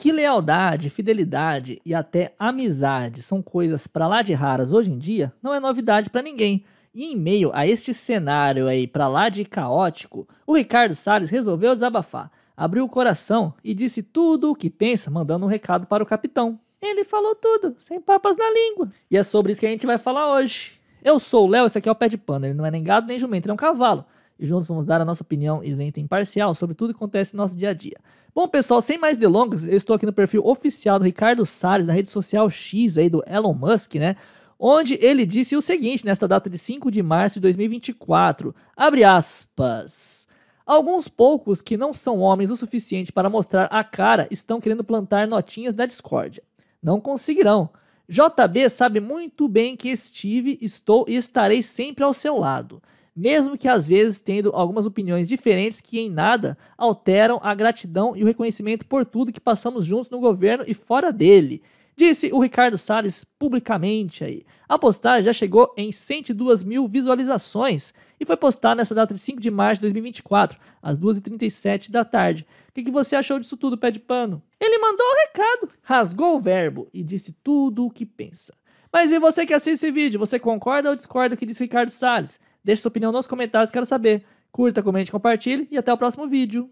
Que lealdade, fidelidade e até amizade são coisas para lá de raras hoje em dia, não é novidade para ninguém. E em meio a este cenário aí para lá de caótico, o Ricardo Salles resolveu desabafar, abriu o coração e disse tudo o que pensa, mandando um recado para o capitão. Ele falou tudo, sem papas na língua. E é sobre isso que a gente vai falar hoje. Eu sou o Léo, esse aqui é o pé de pano, ele não é nem gado nem jumento, ele é um cavalo e juntos vamos dar a nossa opinião isenta e imparcial sobre tudo que acontece no nosso dia a dia. Bom, pessoal, sem mais delongas, eu estou aqui no perfil oficial do Ricardo Salles, na rede social X aí do Elon Musk, né? Onde ele disse o seguinte nesta data de 5 de março de 2024. Abre aspas. Alguns poucos que não são homens o suficiente para mostrar a cara estão querendo plantar notinhas da discórdia. Não conseguirão. JB sabe muito bem que estive, estou e estarei sempre ao seu lado mesmo que às vezes tendo algumas opiniões diferentes que em nada alteram a gratidão e o reconhecimento por tudo que passamos juntos no governo e fora dele. Disse o Ricardo Salles publicamente aí. A postagem já chegou em 102 mil visualizações e foi postada nessa data de 5 de março de 2024, às 2h37 da tarde. O que, que você achou disso tudo, pé de pano? Ele mandou o um recado, rasgou o verbo e disse tudo o que pensa. Mas e você que assiste esse vídeo, você concorda ou discorda do que disse Ricardo Salles? Deixe sua opinião nos comentários, quero saber. Curta, comente, compartilhe e até o próximo vídeo.